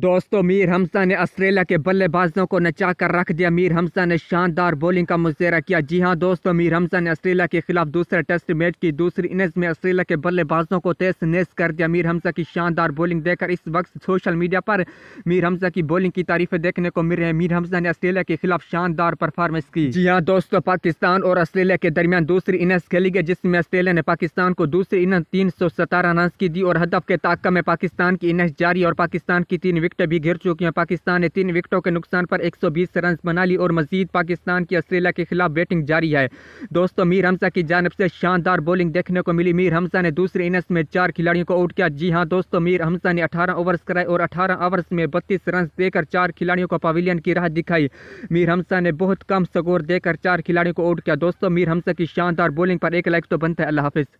दोस्तों मीर हमसा ने ऑस्ट्रेलिया के बल्लेबाजों को नचा कर रख दिया मीर हमसा ने शानदार बॉलिंग का मुजहरा किया जी हां दोस्तों मीर हमसा ने ऑस्ट्रेलिया के खिलाफ दूसरे टेस्ट मैच की दूसरी इनिंग्स में ऑस्ट्रेलिया के बल्लेबाजों को तेज नेस कर दिया मीर हमसा की शानदार बॉलिंग देखकर इस वक्त सोशल मीडिया पर मीर हमसा की बॉलिंग की तारीफें देखने को मिल रही है मीर हमसा ने ऑस्ट्रेलिया के खिलाफ शानदार परफॉर्मेंस की जी हाँ दोस्तों पाकिस्तान और ऑस्ट्रेलिया के दरमियान दूसरी इनिंग्स खेली गई जिसमें ऑस्ट्रेलिया ने पाकिस्तान को दूसरी इनिंग्स तीन सौ रन की दी और हदफ के ताक में पाकिस्तान की इनिंग्स जारी और पाकिस्तान की तीन विकेट भी घिर चुकी हैं पाकिस्तान ने तीन विकेटों के नुकसान पर 120 रन बना ली और मजीद पाकिस्तान की ऑस्ट्रेलिया के खिलाफ बैटिंग जारी है दोस्तों मीर हमसा की जानब से शानदार बॉलिंग देखने को मिली मीर हमसा ने दूसरे इनिंग्स में चार खिलाड़ियों को आउट किया जी हाँ दोस्तों मीर हमसा ने अठारह ओवर्स कराए और अठारह ओवर्स में बत्तीस रन देकर चार खिलाड़ियों को पवेलियन की राह दिखाई मीर हमसा ने बहुत कम स्कोर देकर चार खिलाड़ियों को आउट किया दोस्तों मीर हमसा की शानदार बॉलिंग पर एक लाइक तो बनता है अल्लाह हाफिज़